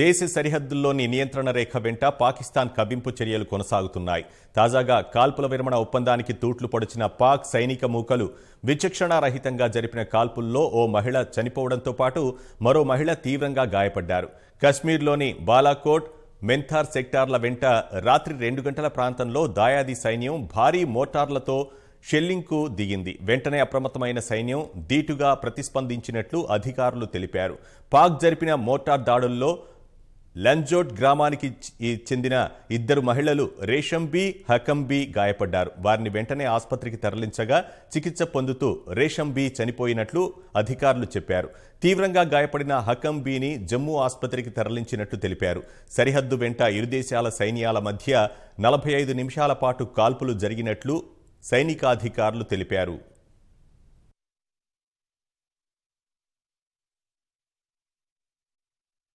దేశ సరిహద్దుల్లోని నియంత్రణ రేఖ వెంట పాకిస్తాన్ కవ్వింపు చర్యలు కొనసాగుతున్నాయి తాజాగా కాల్పుల విరమణ ఒప్పందానికి తూట్లు పొడిచిన పాక్ సైనిక మూకలు విచక్షణారహితంగా జరిపిన కాల్పుల్లో ఓ మహిళ చనిపోవడంతో పాటు మరో మహిళ తీవ్రంగా గాయపడ్డారు కశ్మీర్లోని బాలాకోట్ మెంథార్ సెక్టార్ల వెంట రాత్రి రెండు గంటల ప్రాంతంలో దాయాది సైన్యం భారీ మోటార్లతో షెల్లింగ్కు దిగింది వెంటనే అప్రమత్తమైన సైన్యం ధీటుగా ప్రతిస్పందించినట్లు అధికారులు తెలిపారు పాక్ జరిపిన మోటార్ దాడుల్లో లంజోట్ గ్రామానికి చెందిన ఇద్దరు మహిళలు రేషంబీ హకంబీ గాయపడ్డారు వారిని వెంటనే ఆసుపత్రికి తరలించగా చికిత్స పొందుతూ రేషంబీ చనిపోయినట్లు అధికారులు చెప్పారు తీవ్రంగా గాయపడిన హకంబీని జమ్మూ ఆసుపత్రికి తరలించినట్లు తెలిపారు సరిహద్దు వెంట ఇరుదేశాల సైన్యాల మధ్య నలభై నిమిషాల పాటు కాల్పులు జరిగినట్లు సైనికాధికారులు తెలిపారు